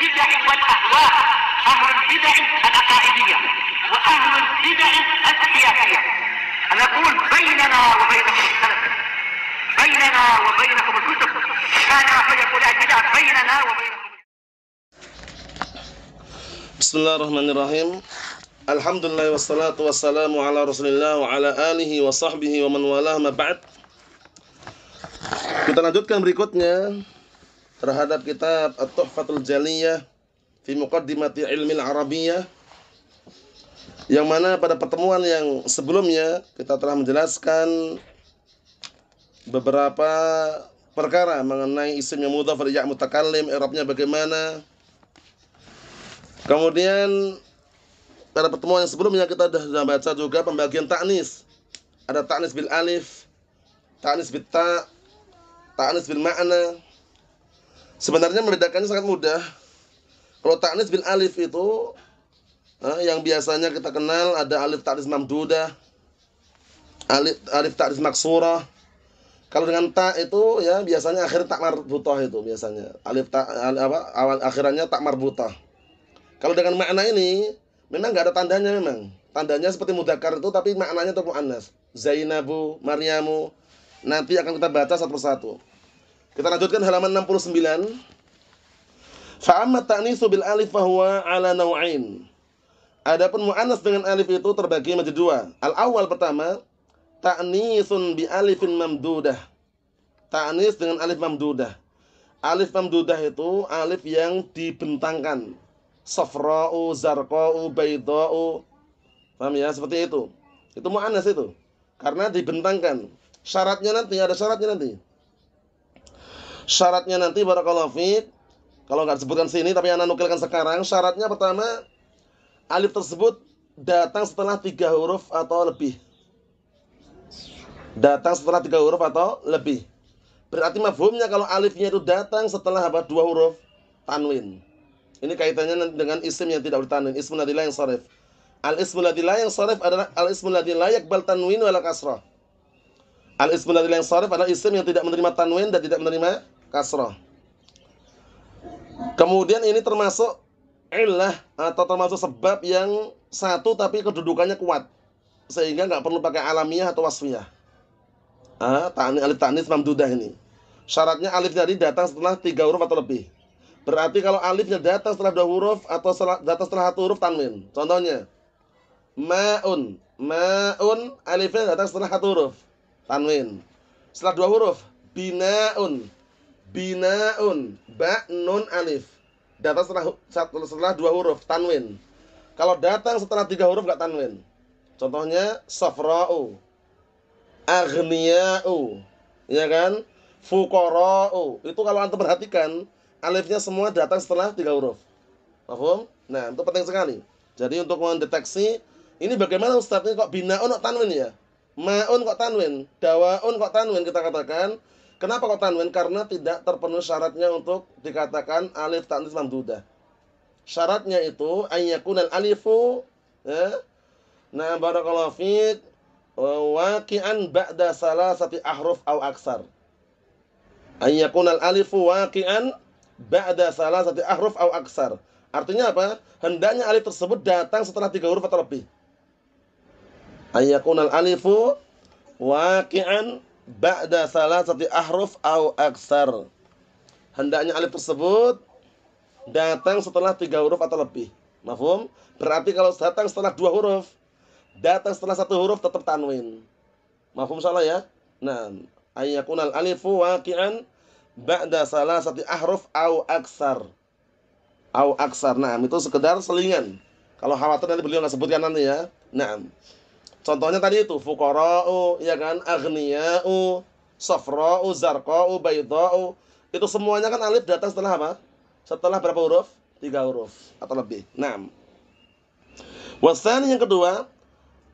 البدع والاهواء اهل البدع العقائديه واهل البدع السياسيه انا اقول بيننا وبينكم السلف بيننا وبينكم الكتب كان فيقول البدع بيننا وبينكم بسم الله الرحمن الرحيم الحمد لله والصلاة والسلام على رسول الله وعلى آله وصحبه ومن والاه ما بعد Kita lanjutkan berikutnya terhadap kitab At-Tuhfatul Jaliyah fi Muqaddimati al Arabiyah yang mana pada pertemuan yang sebelumnya kita telah menjelaskan beberapa perkara mengenai isim yang mudhaf ya mutakallim i'rabnya bagaimana kemudian pada pertemuan yang sebelumnya kita sudah baca juga pembagian taknis ada taknis bil alif taknis bil ta taknis bil ma'na Sebenarnya membedakannya sangat mudah. Kalau taknis bil alif itu eh, yang biasanya kita kenal ada alif taknis mamduda, alif alif taknis maksurah. Kalau dengan tak itu ya biasanya akhir tak marbutah itu biasanya. Alif ta al, apa awal akhirannya tak marbutah. Kalau dengan makna ini memang nggak ada tandanya memang. Tandanya seperti mudakar itu tapi maknanya tetap muannas. Zainabu, Maryamu. Nanti akan kita baca satu persatu. Kita lanjutkan halaman 69. Fa'amma ta'nisu bil alif fahuwa ala naw'ain. Adapun mu'anas dengan alif itu terbagi menjadi dua. al awal pertama, ta'nisun bi alifin mamdudah. Ta'nis dengan alif mamdudah. Alif mamdudah itu alif yang dibentangkan. Safra'u, zarqa'u, baydha'u. Paham ya? Seperti itu. Itu mu'anas itu. Karena dibentangkan. Syaratnya nanti, ada syaratnya nanti Syaratnya nanti barakallahu fiik. Kalau nggak disebutkan sini tapi anak nukilkan sekarang, syaratnya pertama alif tersebut datang setelah tiga huruf atau lebih. Datang setelah tiga huruf atau lebih. Berarti mafhumnya kalau alifnya itu datang setelah apa? Dua huruf tanwin. Ini kaitannya dengan isim yang tidak bertanwin, ismul ladzi yang sorif Al ismul ladzi yang sorif adalah al ismul ladzi yang yaqbal tanwin wal kasrah. Al ismul ladzi yang sorif adalah isim yang tidak menerima tanwin dan tidak menerima kasroh. Kemudian ini termasuk ilah atau termasuk sebab yang satu tapi kedudukannya kuat. Sehingga nggak perlu pakai alamiah atau wasfiah. Ah, ta'ni, alif tani mamdudah ini. Syaratnya alif tadi datang setelah tiga huruf atau lebih. Berarti kalau alifnya datang setelah dua huruf atau datang setelah satu huruf tanwin. Contohnya, maun. Maun alifnya datang setelah satu huruf. Tanwin. Setelah dua huruf, binaun binaun ba nun alif datang setelah setelah dua huruf tanwin kalau datang setelah tiga huruf nggak tanwin contohnya safra'u agniyau, ya kan Fukorau. itu kalau anda perhatikan alifnya semua datang setelah tiga huruf paham nah itu penting sekali jadi untuk mendeteksi ini bagaimana Ustaz ini kok binaun kok tanwin ya? Maun kok tanwin, dawaun kok tanwin kita katakan Kenapa kau tanwin? Karena tidak terpenuhi syaratnya untuk dikatakan alif tanwin mamduda. Syaratnya itu ayyakunal alifu ya. Nah, barakallahu fiik eh, waqi'an ba'da salasati ahruf au aksar. Ayyakunal alifu waqi'an ba'da salasati ahruf au aksar. Artinya apa? Hendaknya alif tersebut datang setelah tiga huruf atau lebih. Ayyakunal alifu waqi'an ba'da satu ahruf au aksar. Hendaknya alif tersebut datang setelah tiga huruf atau lebih. Mafhum? Berarti kalau datang setelah dua huruf, datang setelah satu huruf tetap tanwin. Mafhum salah ya? Nah, al alifu waqi'an ba'da satu ahruf au aksar. Au aksar. Nah, itu sekedar selingan. Kalau khawatir nanti beliau nggak sebutkan nanti ya. Nah, Contohnya tadi itu fuqara'u, ya kan? Aghniya'u, safra'u, zarqa'u, baydha'u. Itu semuanya kan alif datang setelah apa? Setelah berapa huruf? Tiga huruf atau lebih. Enam. Wasan yang kedua,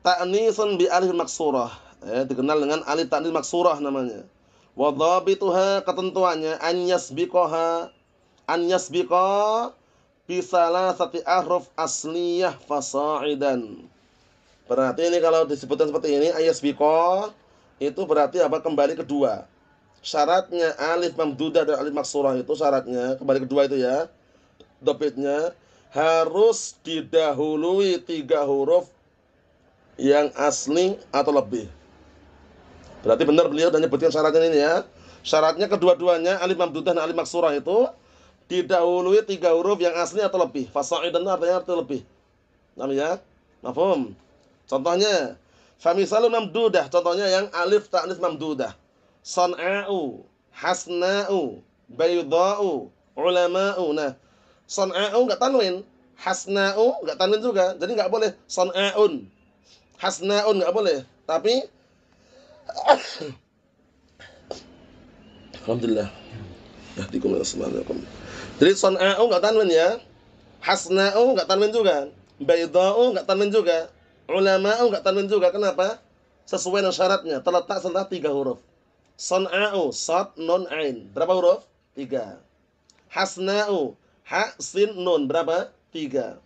ta'nisun bi alif maksurah. Eh, dikenal dengan alif Ta'nis maksurah namanya. Wa dhabituha ketentuannya an yasbiqaha an yasbiqa bi salasati ahruf asliyah fasaidan Berarti ini kalau disebutkan seperti ini ayas biko itu berarti apa kembali kedua. Syaratnya alif mamdudah dan alif maksurah itu syaratnya kembali kedua itu ya. Dobitnya harus didahului tiga huruf yang asli atau lebih. Berarti benar beliau dan nyebutkan syaratnya ini ya. Syaratnya kedua-duanya alif mamdudah dan alif maksurah itu didahului tiga huruf yang asli atau lebih. Fasaidan artinya artinya lebih. Namanya? Mafhum? Contohnya, famisalu mamdudah, contohnya yang alif ta'nis mamdudah. San'a'u, hasna'u, bayda'u, ulama'u. Nah, san'a'u enggak tanwin, hasna'u enggak tanwin juga. Jadi nggak boleh san'a'un. Hasna'un nggak boleh. Tapi Alhamdulillah. Yahdikum Jadi san'a'u enggak tanwin ya. Hasna'u enggak tanwin juga. Bayda'u enggak tanwin juga ulama enggak tanwin juga. Kenapa? Sesuai dengan syaratnya. Terletak setelah tiga huruf. Son'a'u, sod, non, ain. Berapa huruf? Tiga. Hasna'u, ha, sin, nun. Berapa? Tiga.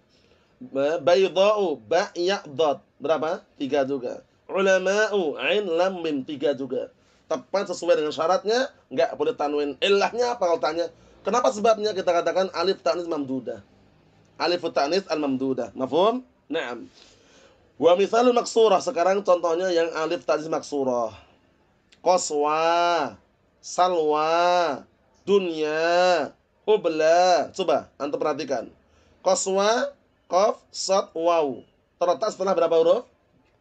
Bayda'u, ba, dot Berapa? Tiga juga. Ulama'u, ain, lam, mim. Tiga juga. Tepat sesuai dengan syaratnya. Enggak boleh tanwin. Ilahnya apa kalau tanya? Kenapa sebabnya kita katakan alif ta'nis mamdudah? Alif ta'nis al-mamdudah. Mafum? Naam. Wa misalul maksurah. Sekarang contohnya yang alif tadi maksurah. koswa salwa, dunia hubla Coba antum perhatikan. koswa kof sad, waw. Terletak setelah berapa huruf?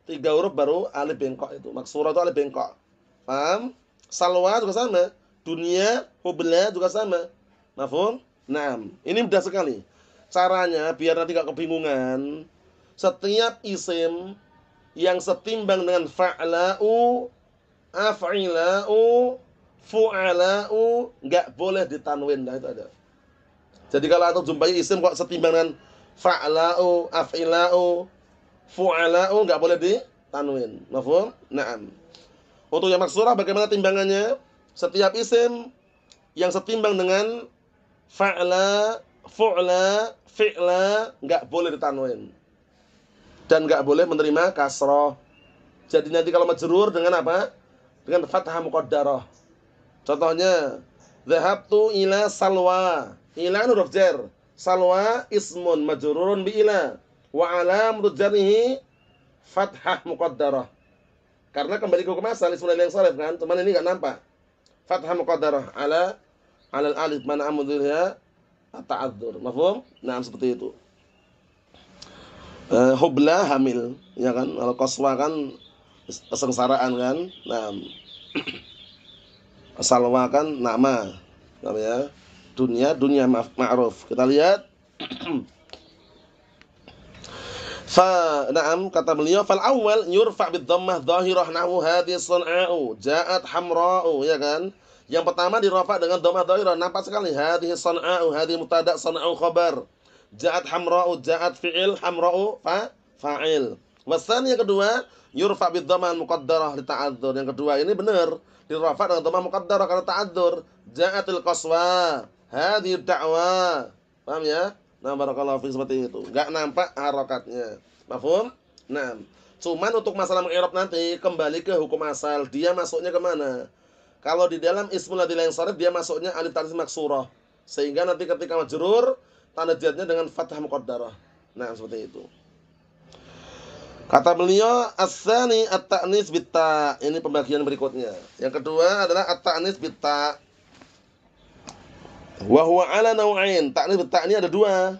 Tiga huruf baru alif bengkok itu. Maksurah itu alif bengkok. Paham? Salwa juga sama. Dunia, hubla juga sama. Mafhum? Nah, Ini mudah sekali. Caranya biar nanti gak kebingungan setiap isim yang setimbang dengan fa'la'u, af'ila'u, fu'ala'u nggak boleh ditanwin. Nah, itu ada. Jadi kalau atau jumpai isim kok setimbang dengan fa'la'u, af'ila'u, fu'ala'u nggak boleh ditanwin. Mahfum? Naam. Untuk yang maksurah bagaimana timbangannya? Setiap isim yang setimbang dengan fa'la, fu'la, fi'la nggak boleh ditanwin dan nggak boleh menerima kasroh. Jadi nanti kalau majrur dengan apa? Dengan fathah muqaddarah. Contohnya, dhahabtu ila salwa. Ila huruf jar. Salwa ismun majrurun bi ila wa alam rujarihi fathah muqaddarah. Karena kembali ke hukum asal ismul yang salif kan, cuman ini nggak nampak. Fathah muqaddarah ala alal alif mana amudilha ta'adzur. Mahfum? Nah, seperti itu uh, hubla hamil, ya kan? Al qaswa kan kesengsaraan kan. Nah, salwa kan nama, namanya dunia dunia ma'ruf. Kita lihat Fa na'am kata beliau fal awal yurfa bid dhammah dhahirah nahu hadhihi sun'au ja'at hamra'u ya kan yang pertama dirafa dengan dhammah dhahirah nampak sekali hadhihi sun'au hadhihi mutada sun'au khabar Ja'at hamra'u ja'at fi'il hamra'u fa fa'il. Wasan yang kedua, yurfa bid dhammah muqaddarah li ta'adzur. Yang kedua ini benar, dirafa dengan dhamma muqaddarah karena ta'adzur. Ja'atil qaswa. Hadhihi da'wa. Paham ya? Nah, barakallahu fi seperti itu. Enggak nampak harokatnya. Mafhum? Nah. Cuman untuk masalah mengirab nanti kembali ke hukum asal, dia masuknya kemana? Kalau di dalam ismul ladzi la dia masuknya alif tanwin maksurah. Sehingga nanti ketika majrur tanda jadinya dengan fathah muqaddarah. Nah, seperti itu. Kata beliau asani at-ta'nis bita. Ini pembagian berikutnya. Yang kedua adalah at-ta'nis bita. Wa huwa ala naw'ain. Ta'nis bita ini ada dua.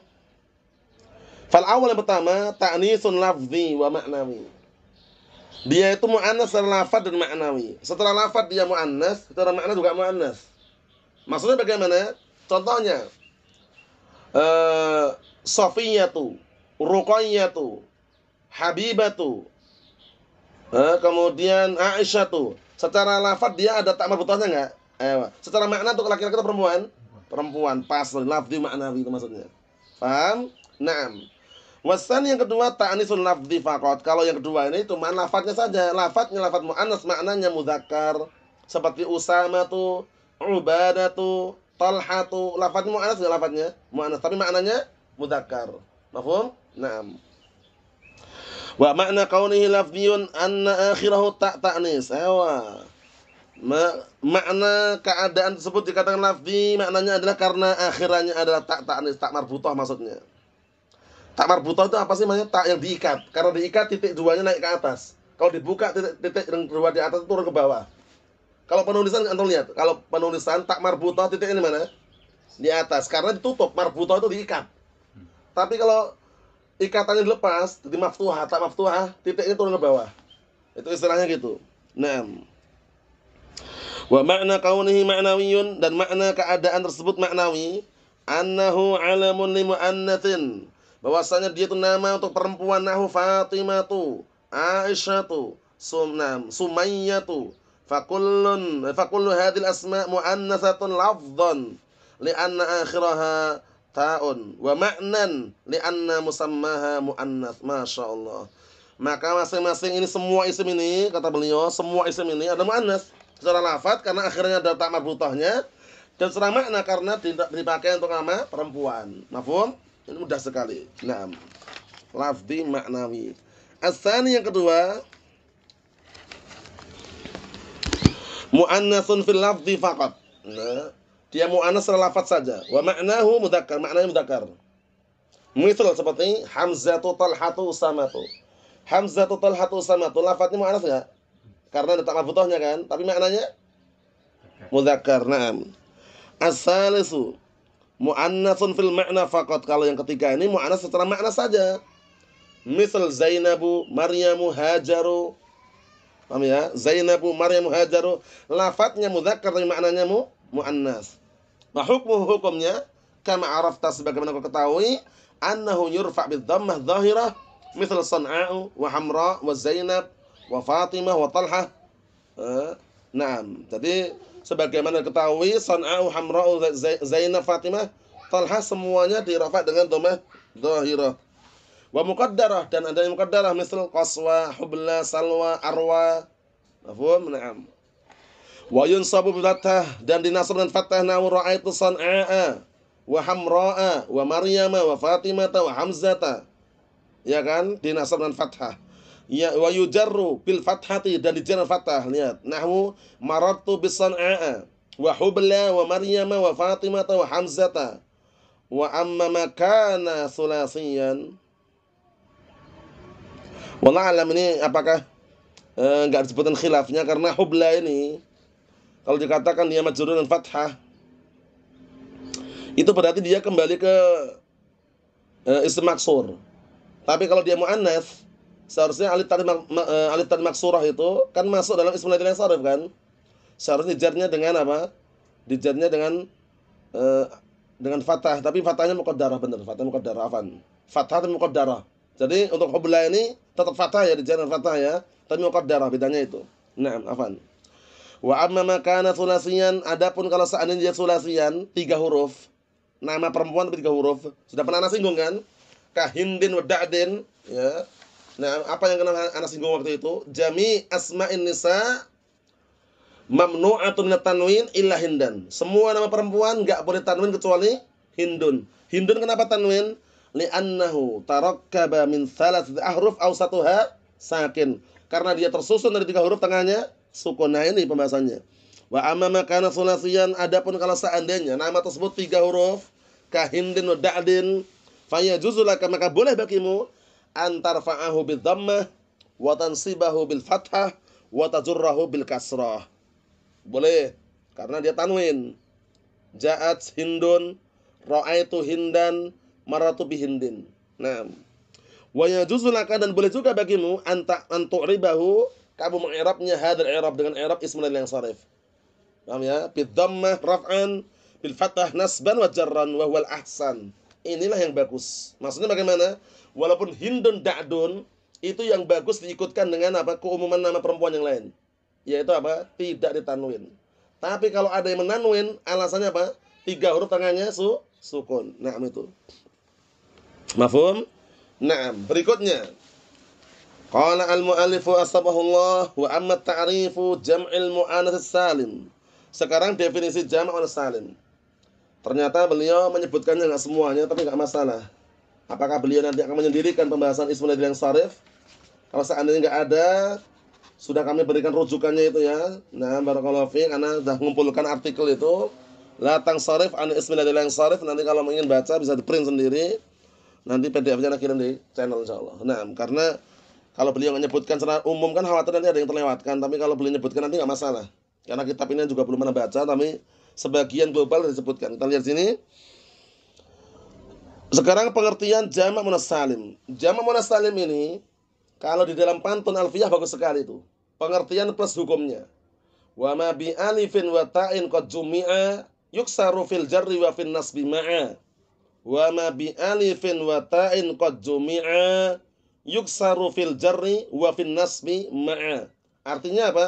Fal awal yang pertama ta'nisun lafzi wa ma'nawi. Dia itu mu'annas secara lafaz dan ma'nawi. Setelah lafaz dia mu'annas, secara makna juga mu'annas. Maksudnya bagaimana? Contohnya, Eh, Sofinya uh, tuh, Ruqayyatu, Habibatu, eh, kemudian Aisyah Aisyatu. Secara lafad dia ada tak marbutahnya enggak? Eh, secara makna untuk laki-laki atau perempuan? Perempuan, pas lafzi makna itu maksudnya. Paham? Naam. Wasan yang kedua tak ta'nisul lafzi faqat. Kalau yang kedua ini cuma lafadznya saja. Lafadznya lafadz muannas, maknanya muzakkar. Seperti Usama tuh, Ubadah tuh, Talhatu lafaz muannas enggak lafaznya? muannas tapi maknanya mudzakkar. Mafhum? Naam. Wa makna kaunihi lafdhiyun anna akhirahu ta ta'nis. Ewa. Ma makna keadaan tersebut dikatakan lafdi maknanya adalah karena akhirnya adalah tak ta'nis, tak marbutoh maksudnya. Tak marbutoh itu apa sih maksudnya? Tak yang diikat. Karena diikat titik duanya naik ke atas. Kalau dibuka titik, titik yang kedua di atas turun ke bawah. Kalau penulisan antum lihat, kalau penulisan tak marbutoh titiknya di mana? Di atas karena ditutup, marbutoh itu diikat. Tapi kalau ikatannya dilepas, jadi maftuha, tak maftuha, titiknya turun ke bawah. Itu istilahnya gitu. Naam. Wa makna kaunihi ma'nawiyun dan makna keadaan tersebut maknawi annahu alamun li mu'annatsin bahwasanya dia itu nama untuk perempuan nahu Fatimatu, Aisyatu, Sumnam, tu. Fakullun fakullu hadil asma' muannasatun lafdhan li'anna akhiraha ta'un wa ma'nan anna musammaha muannas Allah. maka masing-masing ini semua isim ini kata beliau semua isim ini ada muannas secara lafat karena akhirnya ada tak marbutahnya dan secara makna karena dipakai untuk nama perempuan mafhum ini mudah sekali nah lafzi maknawi asani yang kedua mu'annasun fil lafzi faqat. Nah, dia muannas secara lafaz saja. Wa ma'nahu mudzakkar, maknanya mudzakkar. Misal seperti hamzatu talhatu usamatu. Hamzatu talhatu usamatu lafaznya muannas enggak? Karena ada tak butuhnya kan, tapi maknanya mudzakkar. Naam. As-salisu muannatsun fil ma'na faqat. Kalau yang ketiga ini muannas secara makna saja. Misal Zainabu, Maryamu, Hajaru, Paham ya? Zainabu, Maryam, Hajaru. Lafadznya muzakkar tapi maknanya mu muannas. Nah, hukum hukumnya kama arafta sebagaimana kau ketahui annahu yurfa' bid dhammah dhahirah misal San'a'u wa Hamra wa Zainab wa Fatimah wa Talha. Eh, Naam. Jadi sebagaimana ketahui San'a'u Hamra Zainab Fatimah Talha semuanya dirafa' dengan dhammah dhahirah wa muqaddarah dan adanya muqaddarah misal qaswa hubla salwa arwa mafhum na'am wa yunsabu bi fathah dan dinasab dengan fathah na ra'aitu san'a wa hamra'a wa maryama wa fatimata wa hamzata ya kan dinasab dengan fathah ya wa yujarru bil fathati dan dijarru fathah lihat nahwu maradtu bi san'a wa hubla wa maryama wa fatimata wa hamzata wa amma makana sulasiyan Wallah alam ini apakah eh, nggak eh, disebutkan khilafnya karena hubla ini kalau dikatakan dia majrur dan fathah itu berarti dia kembali ke eh, isim maksur. Tapi kalau dia muannas seharusnya alif tadi eh, maksurah itu kan masuk dalam isim ladzi sarif kan? Seharusnya dijarnya dengan apa? Dijarnya dengan eh, dengan fathah, tapi fathahnya muqaddarah benar, fathah muqaddarah afan. Fathah muqaddarah. Jadi untuk hubla ini tetap fathah ya jalan fathah ya, tapi darah bedanya itu. Nah, afan. Wa amma makana sulasian, adapun kalau seandainya dia sulasian, tiga huruf. Nama perempuan tapi tiga huruf. Sudah pernah anak singgung kan? Kahindin wa ya. Nah, apa yang kena anak singgung waktu itu? Jami asma nisa mamnu'atun minat tanwin illa hindan. Semua nama perempuan enggak boleh tanwin kecuali hindun. Hindun kenapa tanwin? li'annahu tarakkaba min thalath ahruf aw satuha sakin. Karena dia tersusun dari tiga huruf tengahnya sukun. Nah ini pembahasannya. Wa amma makana sulasiyan adapun kalau seandainya nama tersebut tiga huruf kahindin wa da'din fayajuzulaka maka boleh bagimu antar fa'ahu bil dhammah wa tansibahu bil fathah wa tajurrahu bil kasrah. Boleh karena dia tanwin. Ja'at hindun ra'aitu hindan maratu bihindin. Nah, wa juzulaka dan boleh juga bagimu anta ribahu kamu mengirabnya hadir i'rab dengan i'rab ismail yang sarif. Paham ya? Bi raf'an bil fatah nasban wa jarran wa huwal ahsan. Inilah yang bagus. Maksudnya bagaimana? Walaupun hindun da'dun itu yang bagus diikutkan dengan apa? keumuman nama perempuan yang lain. Yaitu apa? Tidak ditanwin. Tapi kalau ada yang menanwin, alasannya apa? Tiga huruf tengahnya su sukun. Nah, itu. Mafhum? nah berikutnya. Qala al-muallifu Allah wa amma ta'rifu jam'il mu'anats salim. Sekarang definisi jam' al salim. Ternyata beliau menyebutkannya enggak semuanya tapi enggak masalah. Apakah beliau nanti akan menyendirikan pembahasan ismul yang sarif? Kalau seandainya enggak ada, sudah kami berikan rujukannya itu ya. Nah, barakallahu fi karena sudah mengumpulkan artikel itu. Latang sarif an ismil yang sarif nanti kalau ingin baca bisa di print sendiri. Nanti PDF-nya nanti kirim di channel insya Allah. Nah, karena kalau beliau menyebutkan secara umum kan khawatir nanti ada yang terlewatkan. Tapi kalau beliau menyebutkan nanti nggak masalah. Karena kitab ini juga belum pernah baca, tapi sebagian global disebutkan. Kita lihat sini. Sekarang pengertian jama' munas salim. Jama' munas salim ini kalau di dalam pantun alfiyah bagus sekali itu. Pengertian plus hukumnya. Wa ma bi alifin wa ta'in qad jumi'a yuksaru fil jarri wa fin nasbi ma'a wa ma bi alifin wa ta'in qad jumi'a yuksaru fil jarri wa fin nasbi ma'a. Artinya apa?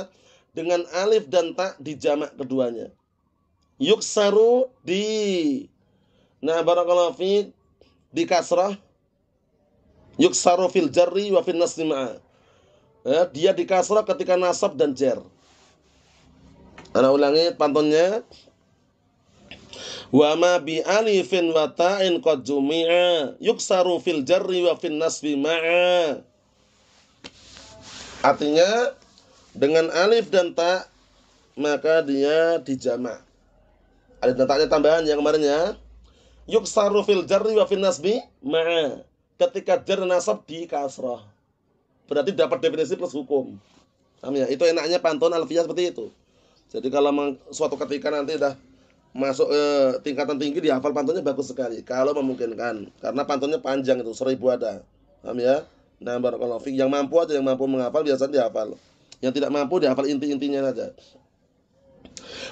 Dengan alif dan ta jamak keduanya. Yuksaru di Nah, barakallahu fi di kasrah yuksaru fil jarri wa fin nasbi ma'a. Ya, dia di kasrah ketika nasab dan jar. Ana ulangi pantunnya Wa ma bi alifin wa ta'in qad jumi'a yuksaru fil jarri wa fin nasbi ma'a. Artinya dengan alif dan ta maka dia dijamak. Alif dan tambahan yang kemarin ya. Yuksaru fil jarri wa fin nasbi ma'a. Ketika jar nasab di kasrah. Berarti dapat definisi plus hukum. amin ya? Itu enaknya pantun alfiah seperti itu. Jadi kalau suatu ketika nanti dah masuk ke tingkatan tinggi di hafal pantunnya bagus sekali kalau memungkinkan karena pantunnya panjang itu seribu ada paham ya nah barakallahu fiik yang mampu aja yang mampu menghafal biasanya dihafal yang tidak mampu dihafal inti-intinya saja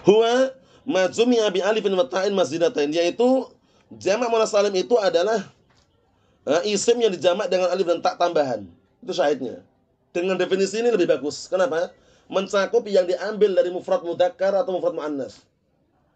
huwa majumi abi alifin wa ta'in masjidatain yaitu jamak munas salim itu adalah eh, isim yang dijamak dengan alif dan tak tambahan itu syahidnya dengan definisi ini lebih bagus kenapa mencakup yang diambil dari mufrad mudakar atau mufrad muannas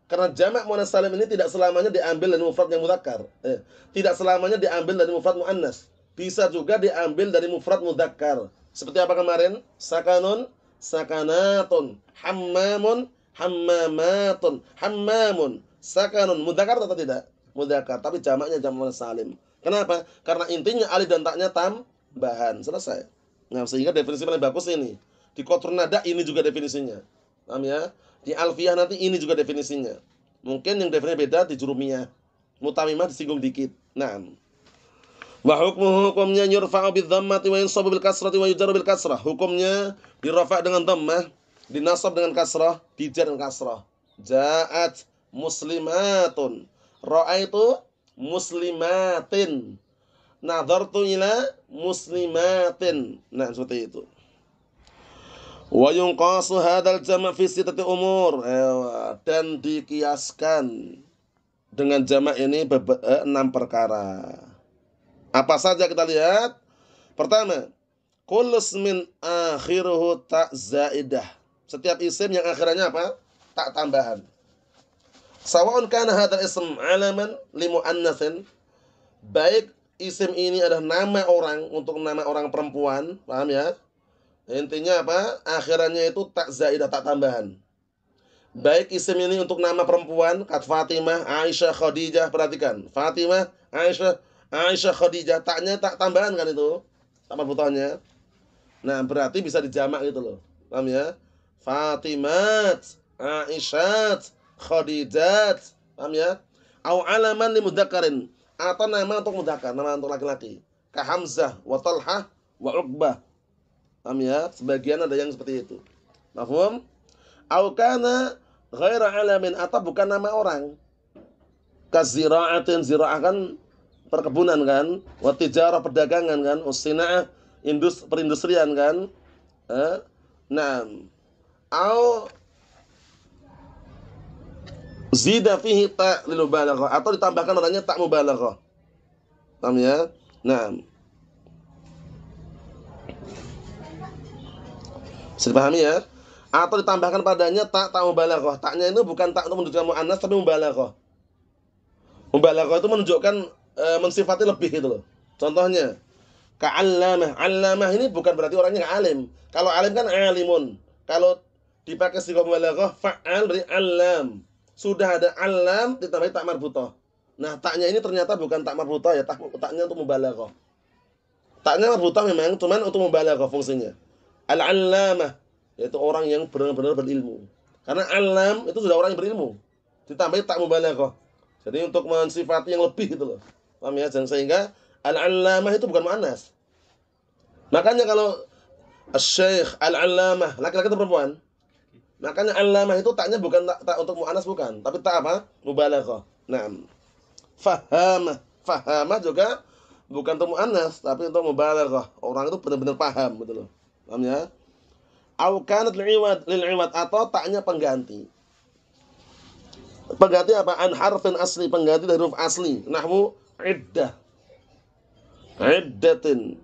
karena jamak muannas salim ini tidak selamanya diambil dari mufrad yang mudzakkar. Eh, tidak selamanya diambil dari mufrad muannas. Bisa juga diambil dari mufrad mudzakkar. Seperti apa kemarin? Sakanun, sakanaton hammamun, hammamaton hammamun, sakanun. Mudzakkar atau tidak? Mudzakkar, tapi jamaknya jamak muannas salim. Kenapa? Karena intinya alif dan taknya tam bahan Selesai. Nah, sehingga definisi paling bagus ini. Di kotor nada ini juga definisinya. Paham ya? Di Alfiah nanti ini juga definisinya. Mungkin yang definisinya beda di Jurumiyah. Mutamimah disinggung dikit. Naam. Wa hukmu hukumnya yurfa'u bidhammati wa yunsabu bil kasrati wa yujaru bil kasrah. Hukumnya dirafa' dengan dhammah, dinasab dengan kasrah, dijar dengan kasrah. Ja'at muslimatun. Ra'aitu muslimatin. Nadhartu ila muslimatin. Nah, seperti itu. Wa yunqasu hadzal jama' fi sittati umur. Dan dikiaskan dengan Jama ini eh, enam perkara. Apa saja kita lihat? Pertama, kullu min akhiruhu ta zaidah. Setiap isim yang akhirnya apa? Tak tambahan. Sawa'un kana hadzal ism alaman li muannatsin. Baik isim ini adalah nama orang untuk nama orang perempuan, paham ya? Intinya apa? Akhirannya itu tak zaidah, tak tambahan. Baik isim ini untuk nama perempuan, kat Fatimah, Aisyah, Khadijah, perhatikan. Fatimah, Aisyah, Aisyah, Khadijah, taknya tak tambahan kan itu? sama perputarannya. Nah, berarti bisa dijamak gitu loh. Paham ya? Fatimat, Aisyah, Khadijah. Paham ya? Au alaman li atau nama untuk mudzakkar, nama untuk laki-laki. Ka Hamzah wa Paham ya? Sebagian ada yang seperti itu. Mafhum? Au kana ghaira alamin atau bukan nama orang. Kazira'atin zira'ah kan perkebunan kan, wa tijarah perdagangan kan, usina'ah indus perindustrian kan. Eh? Nah, au zida fihi ta lil atau ditambahkan adanya tak mubalaghah. Paham ya? Nah, Bisa dipahami ya? Atau ditambahkan padanya tak tak mubalaghah. Taknya itu bukan tak untuk menunjukkan muannas tapi mubalaghah. Mubalaghah itu menunjukkan e, mensifati lebih gitu loh. Contohnya ka'allamah. Allamah ini bukan berarti orangnya alim. Kalau alim kan alimun. Kalau dipakai sifat mubalaghah fa'al berarti alam. Sudah ada alam ditambah tak marbutah. Nah, taknya ini ternyata bukan tak marbutah ya, tak, taknya untuk mubalaghah. Taknya marbutah memang cuman untuk mubalaghah fungsinya. Al-allamah yaitu orang yang benar-benar berilmu. Karena alam itu sudah orang yang berilmu. Ditambah tak mubalaghah. Jadi untuk mensifati yang lebih gitu loh. Paham ya? Dan sehingga al-allamah itu bukan muanas Makanya kalau asy-syekh al-allamah, laki-laki atau perempuan? Makanya alamah itu taknya bukan tak, tak untuk mu'anas bukan, tapi tak apa? Mubalaghah. nah Fahamah. Fahamah juga bukan untuk mu'anas, tapi untuk mubalaghah. Orang itu benar-benar paham gitu loh. Paham ya? Au kanat liwat liwat atau taknya pengganti. Pengganti apa? An harfin asli, pengganti dari huruf asli. Nahwu iddah. Iddatin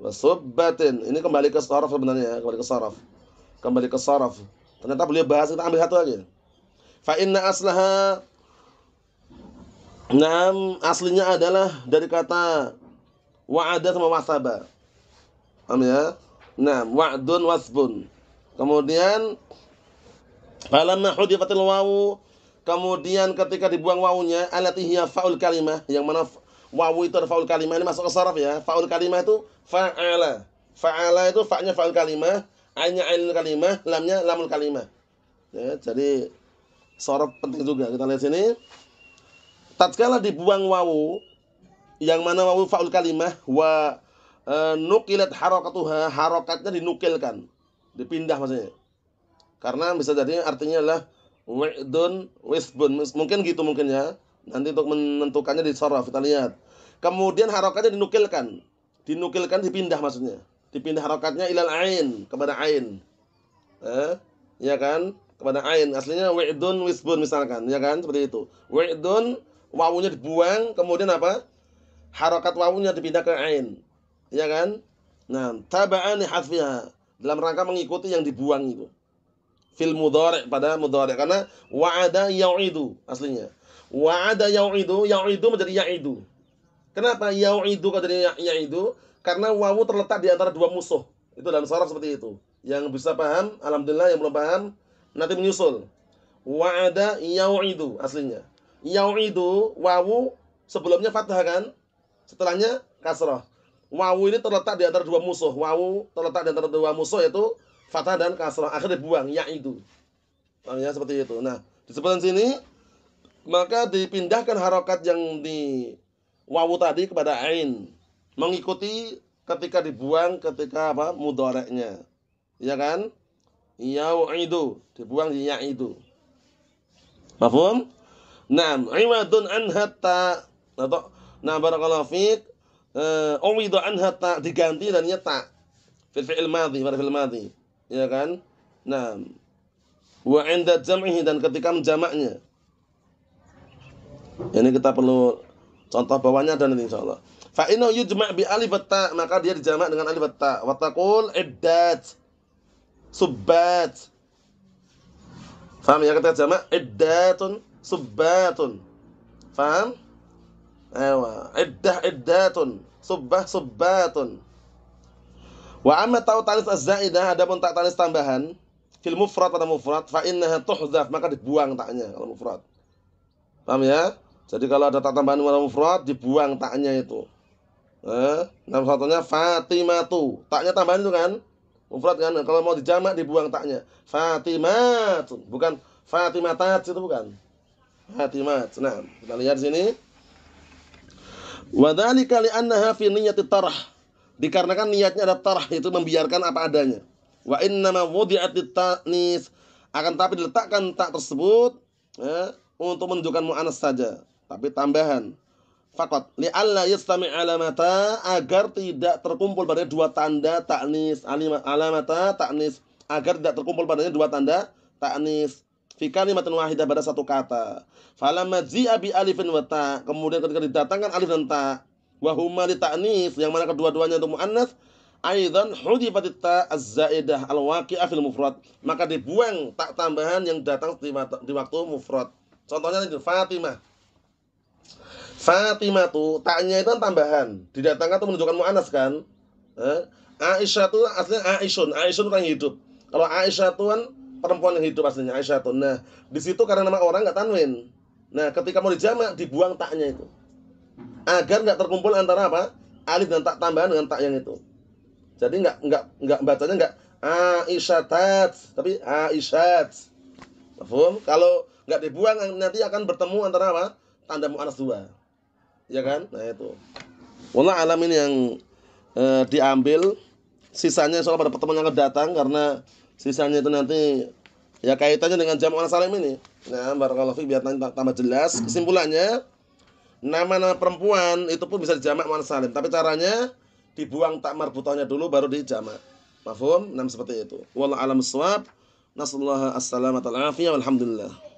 wasubbatin. Ini kembali ke saraf sebenarnya, ya, kembali ke saraf. Kembali ke saraf. Ternyata beliau bahas kita ambil satu aja Fa inna aslaha Nam aslinya adalah dari kata wa'ada sama wasaba. Paham ya? Nah, wa'dun wasbun. Kemudian falamma hudifatil wawu kemudian ketika dibuang wawunya alati hiya faul kalimah yang mana wawu itu faul kalimah ini masuk ke saraf ya. Faul kalimah itu fa'ala. Fa'ala itu fa'nya faul kalimah, ainnya ainul kalimah, lamnya lamul kalimah. Ya, jadi saraf penting juga. Kita lihat sini. Tatkala dibuang wawu yang mana wawu faul kalimah wa Eh, nukilat harokatuha harokatnya dinukilkan dipindah maksudnya karena bisa jadi artinya adalah wa'dun wisbun mungkin gitu mungkin ya nanti untuk menentukannya di sorof kita lihat kemudian harokatnya dinukilkan dinukilkan dipindah maksudnya dipindah harokatnya ilal ain kepada ain eh? ya kan kepada ain aslinya wa'dun wisbun misalkan ya kan seperti itu wa'dun wawunya dibuang kemudian apa harokat wawunya dipindah ke ain Ya kan? Nah, taba'ani hadfiha dalam rangka mengikuti yang dibuang itu. Fil mudhari' pada mudhari' karena wa'ada yau'idu aslinya. Wa'ada yau'idu, yau'idu menjadi ya'idu. Kenapa yau'idu kok jadi ya-, ya'idu? Karena wawu terletak di antara dua musuh. Itu dalam saraf seperti itu. Yang bisa paham, alhamdulillah yang belum paham nanti menyusul. Wa'ada yau'idu aslinya. Yau'idu wawu sebelumnya fathah kan? Setelahnya kasrah wawu ini terletak di antara dua musuh. Wawu terletak di antara dua musuh yaitu fathah dan kasrah. Akhirnya dibuang ya itu. Artinya seperti itu. Nah, di sebelah sini maka dipindahkan harokat yang di wawu tadi kepada ain mengikuti ketika dibuang ketika apa mudoreknya ya kan itu dibuang di itu. mafhum Nah, iwadun anhata hatta atau nah barakallahu Eh, uwida anha ta diganti tadinya ta fil fi'il madhi pada fi'il madhi ya kan nah wa inda jam'ihi dan ketika menjamaknya ini kita perlu contoh bawahnya dan nanti insyaallah fa inna yujma' bi alif ta maka dia dijamak dengan alif ta wa taqul iddat subbat Faham ya kita jamak iddatun subbatun. Faham? Ewa, iddah iddatun, subbah subbatun. Wa amma tau tanis az idah, ada pun tak tanis tambahan fil mufrad pada mufrad fa innaha zaf maka dibuang taknya kalau mufrad. Paham ya? Jadi kalau ada tak tambahan pada mufrad dibuang taknya itu. Eh, nama satunya Fatimatu. Taknya tambahan itu kan? Mufrad kan? Kalau mau dijamak dibuang taknya. Fatimatu bukan Fatimatat itu bukan. Fatimat. Nah, kita lihat sini. Wadali kali li'annaha fi niyyati tarah. Dikarenakan niatnya ada tarah itu membiarkan apa adanya. Wa innama wudi'at tanis akan tapi diletakkan tak tersebut ya, untuk menunjukkan mu'anas saja, tapi tambahan. Fakat li'alla yastami alamata agar tidak terkumpul padanya dua tanda taknis alamata taknis agar tidak terkumpul padanya dua tanda taknis fi kalimatin wahidah pada satu kata. Falamma zi'a bi alifin wa ta, kemudian ketika didatangkan alif dan ta, wa huma li ta'nis yang mana kedua-duanya untuk muannats, aidan hudifatit ta az-zaidah al-waqi'ah fil mufrad, maka dibuang tak tambahan yang datang di waktu mufrad. Contohnya ini Fatimah. Fatimah tu taknya itu kan tambahan, didatangkan itu menunjukkan muannats kan? Eh? Aisyah tuh aslinya Aisyun, Aisyun orang hidup. Kalau Aisyah tuh kan perempuan yang hidup aslinya tuh. Nah, di situ karena nama orang nggak tanwin. Nah, ketika mau dijamak dibuang taknya itu. Agar nggak terkumpul antara apa? alif dan tak tambahan dengan tak yang itu. Jadi nggak nggak nggak bacanya nggak Aisyatat, tapi Aisyat. Paham? Kalau nggak dibuang nanti akan bertemu antara apa? Tanda mu'anas dua. Ya kan? Nah, itu. Wallah alamin yang e, diambil sisanya soal pada pertemuan yang akan datang karena Sisanya itu nanti ya kaitannya dengan jamak salim ini. Nah, barakallahu fi biar nanti tambah jelas. Kesimpulannya nama-nama perempuan itu pun bisa dijamak muannats salim, tapi caranya dibuang tak marbutahnya dulu baru dijamak. Mafhum? enam seperti itu. Wallahu alam swab Nasallahu as-salamata al-afiyah walhamdulillah.